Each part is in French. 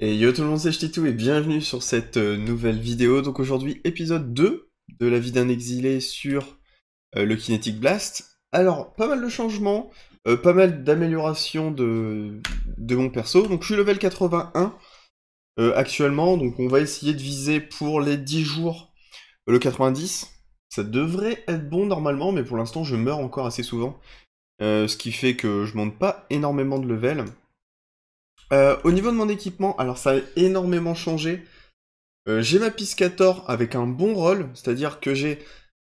Et yo tout le monde, c'est Chtitou et bienvenue sur cette euh, nouvelle vidéo. Donc aujourd'hui, épisode 2 de la vie d'un exilé sur euh, le Kinetic Blast. Alors, pas mal de changements, euh, pas mal d'améliorations de, de mon perso. Donc je suis level 81 actuellement, donc on va essayer de viser pour les 10 jours le 90. Ça devrait être bon normalement, mais pour l'instant je meurs encore assez souvent. ce qui fait que je monte pas énormément de level. Euh, au niveau de mon équipement, alors ça a énormément changé. Euh, j'ai ma 14 avec un bon roll, c'est-à-dire que j'ai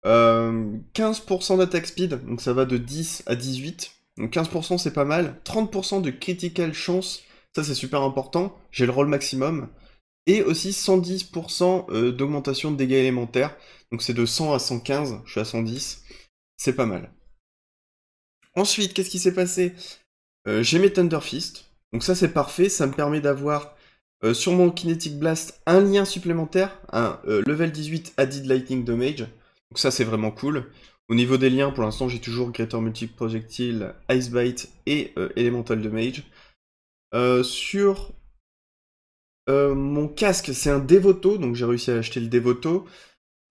15% euh, d'attack speed, donc ça va de 10 à 18. Donc 15% c'est pas mal. 30% de critical chance, ça c'est super important. J'ai le roll maximum. Et aussi 110% d'augmentation de dégâts élémentaires. Donc c'est de 100 à 115, je suis à 110. C'est pas mal. Ensuite, qu'est-ce qui s'est passé J'ai mes Thunder donc ça c'est parfait, ça me permet d'avoir euh, sur mon Kinetic Blast un lien supplémentaire, un euh, level 18 added lightning damage. Donc ça c'est vraiment cool. Au niveau des liens, pour l'instant j'ai toujours Greater Multiple Projectile, Ice Bite et euh, Elemental Damage. sur mon casque, c'est un Devoto, donc j'ai réussi à acheter le Devoto.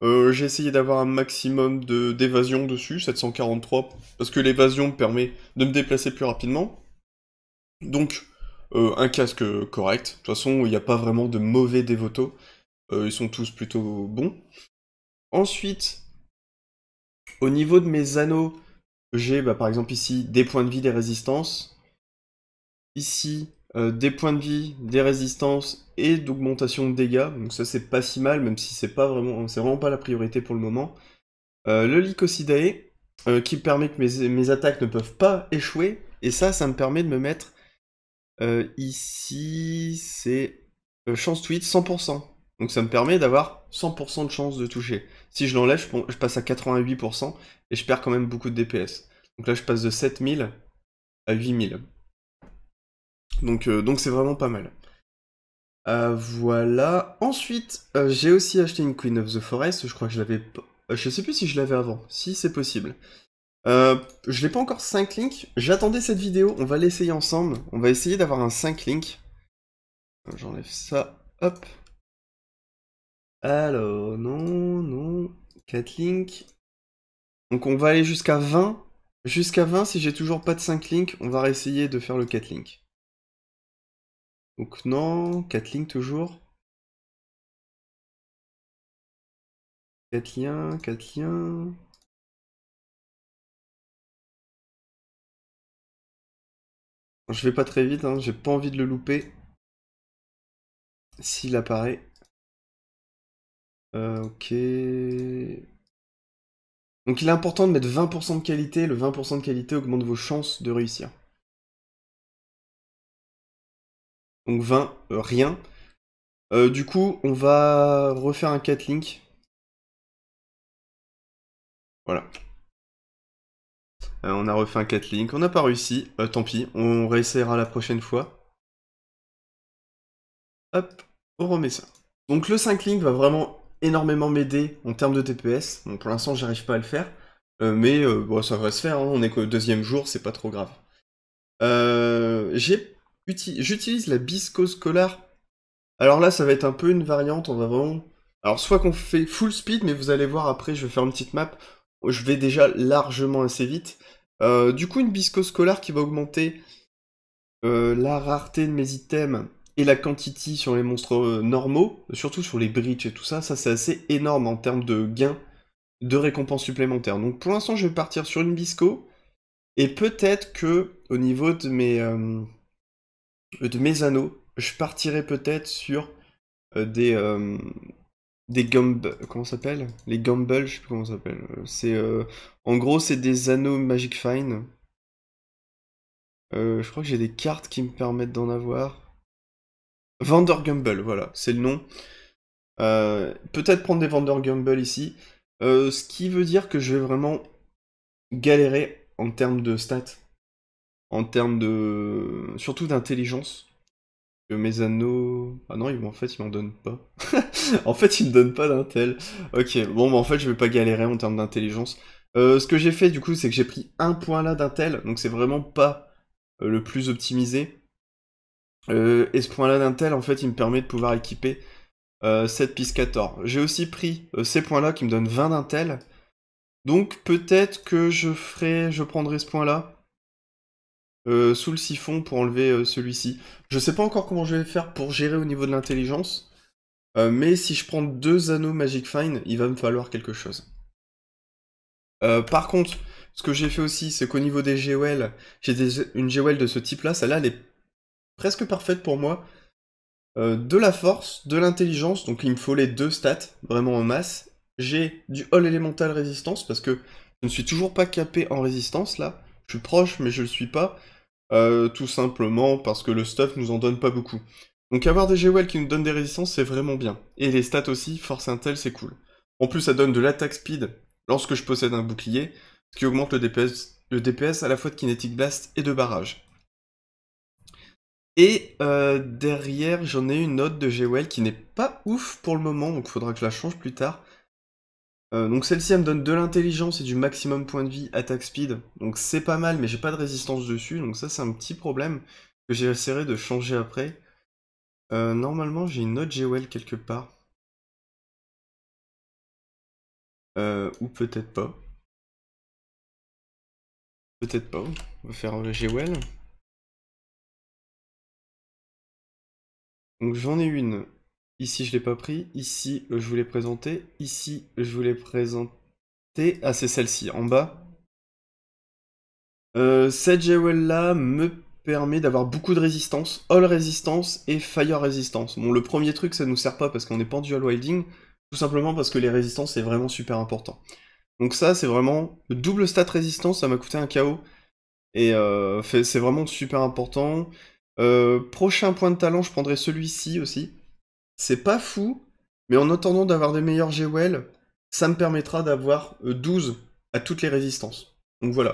j'ai essayé d'avoir un maximum d'évasion dessus, 743, parce que l'évasion permet de me déplacer plus rapidement. Donc euh, un casque correct. De toute façon, il n'y a pas vraiment de mauvais dévoto euh, ils sont tous plutôt bons. Ensuite, au niveau de mes anneaux, j'ai bah, par exemple ici des points de vie, des résistances. Ici, euh, des points de vie, des résistances et d'augmentation de dégâts. Donc ça c'est pas si mal, même si c'est vraiment, pas la priorité pour le moment. le Lycosidae, qui permet que mes, mes, attaques ne peuvent pas échouer, et ça, ça me permet de me mettre euh, ici, c'est euh, chance tweet 100%. Donc ça me permet d'avoir 100% de chance de toucher. Si je l'enlève, je, passe à 88% et je perds quand même beaucoup de DPS. Donc là, je passe de 7000 à 8000. Donc euh, donc c'est vraiment pas mal. voilà. Ensuite, j'ai aussi acheté une Queen of the Forest. Je crois que je l'avais... Je sais plus si je l'avais avant. Si, c'est possible. Euh, je n'ai pas encore 5 links. J'attendais cette vidéo, on va l'essayer ensemble. On va essayer d'avoir un 5 links. J'enlève ça, hop. Alors, non, non, 4 links. Donc on va aller jusqu'à 20. Jusqu'à 20, si j'ai toujours pas de 5 links, on va réessayer de faire le 4 links. Donc non, 4 links toujours. 4 liens, 4 liens. Je vais pas très vite, hein. j'ai pas envie de le louper. S'il apparaît. Euh, ok. Donc il est important de mettre 20% de qualité. Le 20% de qualité augmente vos chances de réussir. Donc 20, euh, rien. Euh, du coup, on va refaire un cat link. Voilà. Euh, on a refait un link, on n'a pas réussi, euh, tant pis, on réessayera la prochaine fois. Hop, on remet ça. Donc le 5 link va vraiment énormément m'aider en termes de TPS. Bon, pour l'instant, j'arrive pas à le faire, euh, mais bon, ça va se faire, hein. on est qu'au deuxième jour, c'est pas trop grave. J'utilise la bisco scolar, Alors là, ça va être un peu une variante, on va Alors soit qu'on fait full speed, mais vous allez voir après, je vais faire une petite map je vais déjà largement assez vite. Euh, du coup, une bisco scolaire qui va augmenter euh, la rareté de mes items et la quantité sur les monstres euh, normaux, surtout sur les bridges et tout ça, ça c'est assez énorme en termes de gains de récompenses supplémentaires. Donc pour l'instant, je vais partir sur une bisco, et peut-être que au niveau de mes, de mes anneaux, je partirai peut-être sur des, des gumb comment s'appelle les gumballs je sais plus comment s'appelle c'est euh, en gros c'est des anneaux magic fine euh, je crois que j'ai des cartes qui me permettent d'en avoir Vendor gumble, voilà, c'est le nom. Euh, peut-être prendre des Vendor gumble ici. ce qui veut dire que je vais vraiment galérer en termes de stats. En termes de... Surtout d'intelligence. Mes anneaux... Ah non, en fait, il m'en donne pas. en fait, il me donne pas d'intel. Ok, bon, bah, en fait, je vais pas galérer en termes d'intelligence. Euh, ce que j'ai fait, du coup, c'est que j'ai pris un point là d'intel, donc c'est vraiment pas euh, le plus optimisé. Euh, et ce point là d'intel, en fait, il me permet de pouvoir équiper cette piste 14. J'ai aussi pris ces points là qui me donnent 20 d'intel. Donc peut-être que je ferai, je prendrai ce point là euh, sous le siphon pour enlever euh, celui-ci. Je sais pas encore comment je vais faire pour gérer au niveau de l'intelligence, euh, mais si je prends deux anneaux Magic Fine, il va me falloir quelque chose. par contre, ce que j'ai fait aussi, c'est qu'au niveau des GOL, j'ai une GOL de ce type-là, celle-là, elle est presque parfaite pour moi. de la force, de l'intelligence, donc il me faut les deux stats, vraiment en masse. J'ai du All Elemental Résistance, parce que je ne suis toujours pas capé en résistance, là. Je suis proche, mais je le suis pas. Euh, tout simplement parce que le stuff nous en donne pas beaucoup. Donc avoir des GOL qui nous donnent des résistances, c'est vraiment bien. Et les stats aussi, force intel, c'est cool. En plus, ça donne de l'attaque speed lorsque je possède un bouclier, ce qui augmente le DPS, à la fois de Kinetic Blast et de barrage. Et euh, derrière, j'en ai une autre de GOL qui n'est pas ouf pour le moment, donc faudra que je la change plus tard. Euh, donc celle-ci elle me donne de l'intelligence et du maximum point de vie, attaque speed, donc c'est pas mal mais j'ai pas de résistance dessus, donc ça c'est un petit problème que j'essaierai de changer après. Euh, normalement j'ai une autre GOL quelque part. Euh, ou peut-être pas. Peut-être pas, on va faire le GOL. Donc j'en ai une Ici, je l'ai pas pris. Ici, euh, je voulais présenter. Ici, je voulais présenter. Ah, c'est celle-ci, en bas. Euh, cette jewel là me permet d'avoir beaucoup de résistance, all résistance et fire résistance. Bon, le premier truc, ça ne nous sert pas parce qu'on est pas en dual wilding, tout simplement parce que les résistances, c'est vraiment super important. Donc ça, c'est vraiment double stat résistance, ça m'a coûté un chaos Et euh, c'est vraiment super important. prochain point de talent, je prendrai celui-ci aussi. C'est pas fou, mais en attendant d'avoir des meilleurs GWL, ça me permettra d'avoir 12 euh, à toutes les résistances. Donc voilà.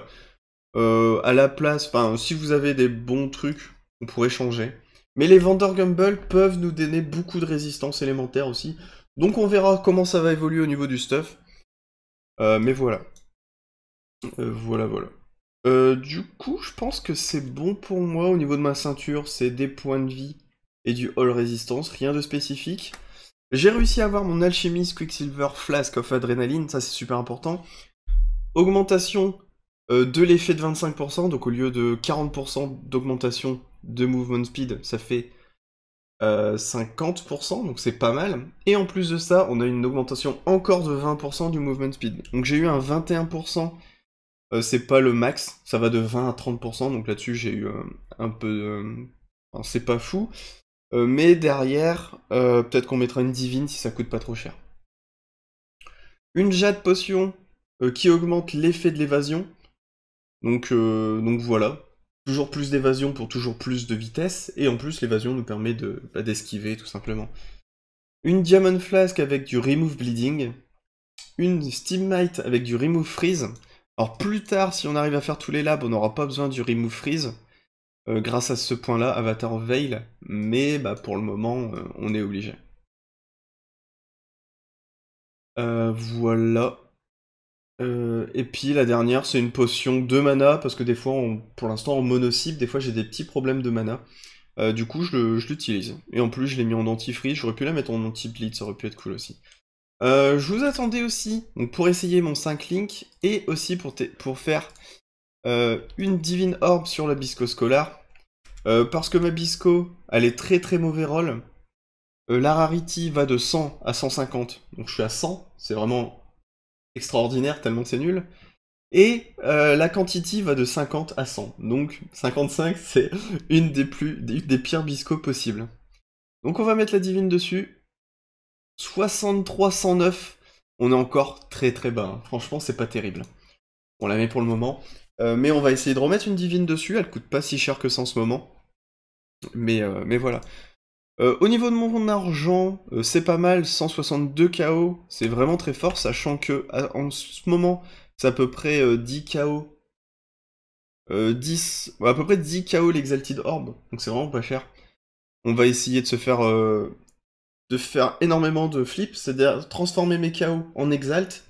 A euh, à la place, si vous avez des bons trucs, on pourrait changer. Mais les vendeurs Gumball peuvent nous donner beaucoup de résistances élémentaire aussi. Donc on verra comment ça va évoluer au niveau du stuff. Euh, mais voilà. voilà, voilà. du coup, je pense que c'est bon pour moi au niveau de ma ceinture. C'est des points de vie et du All Resistance, rien de spécifique. J'ai réussi à avoir mon Alchemist Quicksilver Flask of Adrenaline, ça c'est super important. Augmentation euh, de l'effet de 25%, donc au lieu de 40% d'augmentation de movement speed, ça fait 50%, euh, donc c'est pas mal. Et en plus de ça, on a une augmentation encore de 20% du movement speed. Donc j'ai eu un 21%, euh, c'est pas le max, ça va de 20 à 30%, donc là-dessus j'ai eu un peu... c'est pas fou. Euh, mais derrière, euh, peut-être qu'on mettra une divine si ça coûte pas trop cher. Une jade potion euh, qui augmente l'effet de l'évasion. Donc, donc voilà. Toujours plus d'évasion pour toujours plus de vitesse. Et en plus, l'évasion nous permet de bah, d'esquiver tout simplement. Une diamond flask avec du remove bleeding. Une Steam steamite avec du remove freeze. Alors plus tard, si on arrive à faire tous les labs, on n'aura pas besoin du remove freeze. Euh, grâce à ce point-là, Avatar Veil, mais bah, pour le moment, euh, on est obligé. Euh, voilà. et puis la dernière, c'est une potion de mana, parce que des fois, pour l'instant, en mono des fois j'ai des petits problèmes de mana. du coup, je l'utilise. Et en plus, je l'ai mis en dentifrice. j'aurais pu la mettre en anti-bleed, ça aurait pu être cool aussi. je vous attendais aussi pour essayer mon 5 link et aussi pour faire euh, une Divine orbe sur la Bisco scolaire euh, parce que ma Bisco, elle est très très mauvais roll. Euh, la rarity va de 100 à 150. Donc je suis à 100. C'est vraiment extraordinaire tellement c'est nul. Et la quantity va de 50 à 100. Donc 55, c'est une des, plus, des pires Bisco possibles. Donc on va mettre la Divine dessus. 6309 On est encore très très bas. Franchement, c'est pas terrible. On la met pour le moment. Euh, mais on va essayer de remettre une divine dessus, elle coûte pas si cher que ça en ce moment. Mais, euh, mais voilà. Euh, au niveau de mon argent, c'est pas mal, 162 KO, c'est vraiment très fort, sachant que en ce moment, c'est à peu près 10 KO. 10, à peu près 10 KO l'Exalted Orb, donc c'est vraiment pas cher. On va essayer de se faire, de faire énormément de flips, c'est-à-dire transformer mes KO en Exalt,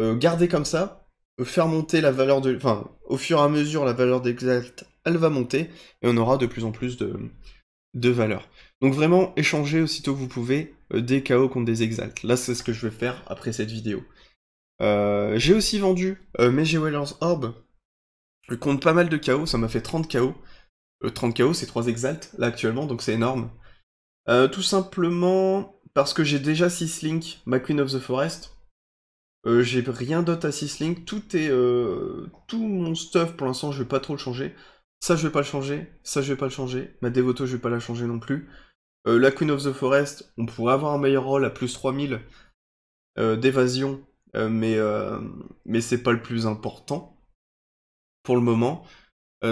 garder comme ça, euh, faire monter la valeur de... Enfin, au fur et à mesure, la valeur d'exalt, elle va monter, et on aura de plus en plus de, de valeur. Donc vraiment, échangez aussitôt que vous pouvez euh, des KO contre des exalt. Là, c'est ce que je vais faire après cette vidéo. Euh, j'ai aussi vendu euh, mes Jewelers Orb compte pas mal de KO, ça m'a fait 30 KO. 30 KO, c'est 3 exalt, là, actuellement, donc c'est énorme. tout simplement parce que j'ai déjà 6 Link, ma Queen of the Forest, euh, j'ai rien d'autre à links Tout est euh, tout mon stuff pour l'instant, je vais pas trop le changer. Ça, je vais pas le changer. Ça, je vais pas le changer. Ma Devoto, je vais pas la changer non plus. Euh, la Queen of the Forest, on pourrait avoir un meilleur rôle à plus 3000 d'évasion, mais mais c'est pas le plus important pour le moment.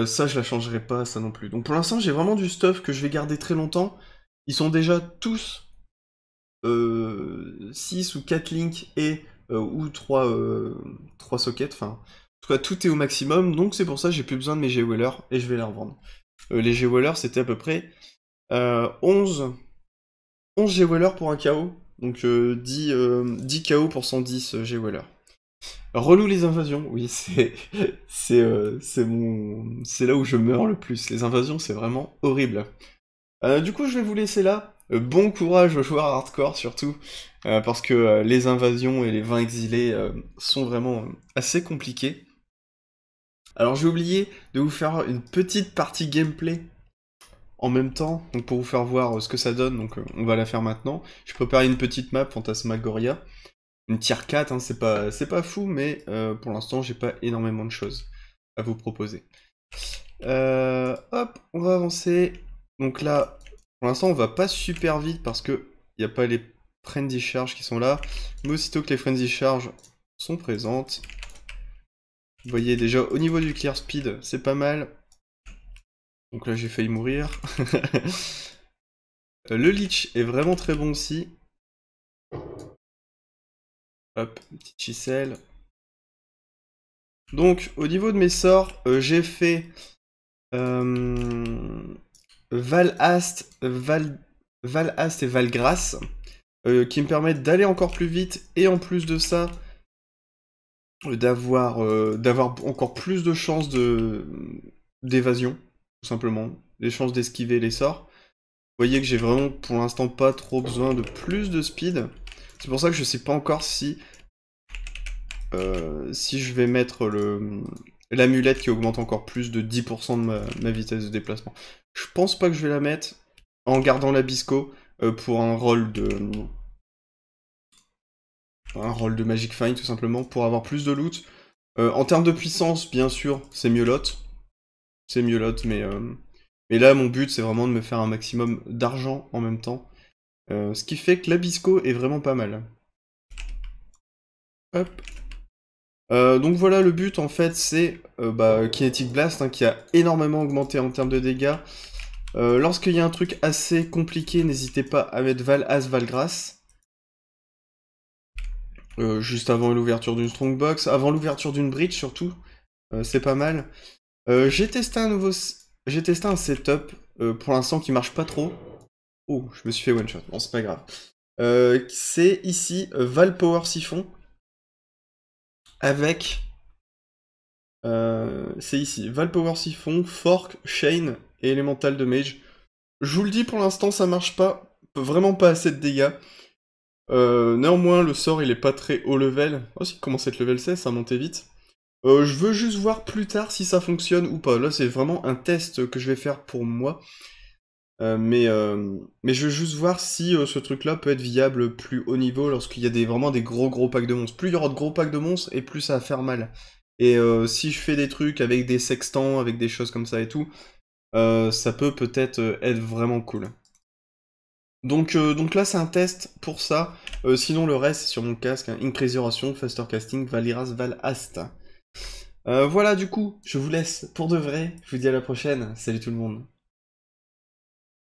ça, je la changerai pas, ça non plus. Donc pour l'instant, j'ai vraiment du stuff que je vais garder très longtemps. Ils sont déjà tous 6 ou 4 links et euh, ou trois, euh, trois sockets, enfin, tout est au maximum, donc c'est pour ça que j'ai plus besoin de mes g et je vais les revendre. Euh, les g c'était à peu près 11, 11 g pour un KO, donc 10, KO pour 110 G Relou les invasions, oui, c'est c'est mon c'est là où je meurs le plus. Les invasions, c'est vraiment horrible. du coup, je vais vous laisser là euh, bon courage aux joueurs hardcore surtout, euh, parce que euh, les invasions et les vins exilés sont vraiment assez compliqués. Alors j'ai oublié de vous faire une petite partie gameplay en même temps, donc pour vous faire voir ce que ça donne, donc on va la faire maintenant. Je prépare une petite map Fantasmagoria, une tier 4, hein, c'est pas, pas fou, mais pour l'instant j'ai pas énormément de choses à vous proposer. hop, on va avancer. Donc là, pour l'instant, on va pas super vite parce que il n'y a pas les frenzy charges qui sont là. Mais aussitôt que les frenzy charges sont présentes, vous voyez déjà au niveau du clear speed, c'est pas mal. Donc là, j'ai failli mourir. Euh, le leech est vraiment très bon aussi. Hop, petite chiselle. Donc, au niveau de mes sorts, euh, j'ai fait... Euh, Valhast, Val, et Valgras euh, qui me permettent d'aller encore plus vite et en plus de ça euh, euh, d'avoir encore plus de chances de d'évasion tout simplement les chances d'esquiver les sorts vous voyez que j'ai vraiment pour l'instant pas trop besoin de plus de speed c'est pour ça que je sais pas encore si si je vais mettre le l'amulette qui augmente encore plus de 10% de ma, vitesse de déplacement. Je pense pas que je vais la mettre en gardant la bisco euh, pour un rôle de... Un rôle de Magic Fine, tout simplement pour avoir plus de loot. Euh, en termes de puissance, bien sûr, c'est mieux lot. C'est mieux lot, mais, euh, mais là, mon but, c'est vraiment de me faire un maximum d'argent en même temps. ce qui fait que la est vraiment pas mal. Hop, euh, donc voilà, le but en fait c'est euh, bah, Kinetic Blast hein, qui a énormément augmenté en termes de dégâts. Euh, lorsqu'il y a un truc assez compliqué, n'hésitez pas à mettre Val As Valgras. juste avant l'ouverture d'une Strongbox, avant l'ouverture d'une Bridge surtout, c'est pas mal. J'ai testé un nouveau... J'ai testé un setup pour l'instant qui marche pas trop. Oh, je me suis fait one shot, bon c'est pas grave. c'est ici Val Power Siphon avec. Euh, c'est ici. Valpower Siphon, Fork, Chain et Elemental de Mage. Je vous le dis, pour l'instant, ça marche pas. Vraiment pas assez de dégâts. Euh, néanmoins, le sort, il est pas très haut level. Oh, si, commence à être level 16, ça montait vite. Euh, je veux juste voir plus tard si ça fonctionne ou pas. Là, c'est vraiment un test que je vais faire pour moi. Euh, mais, euh, mais je veux juste voir si euh, ce truc-là peut être viable plus haut niveau lorsqu'il y a des, vraiment des gros gros packs de monstres. Plus il y aura de gros packs de monstres et plus ça va faire mal. Et si je fais des trucs avec des sextants, avec des choses comme ça et tout, ça peut peut-être être vraiment cool. Donc, donc là c'est un test pour ça. sinon le reste c'est sur mon casque, hein. Faster Casting, Valiras, Valhasta. voilà du coup, je vous laisse pour de vrai. Je vous dis à la prochaine. Salut tout le monde.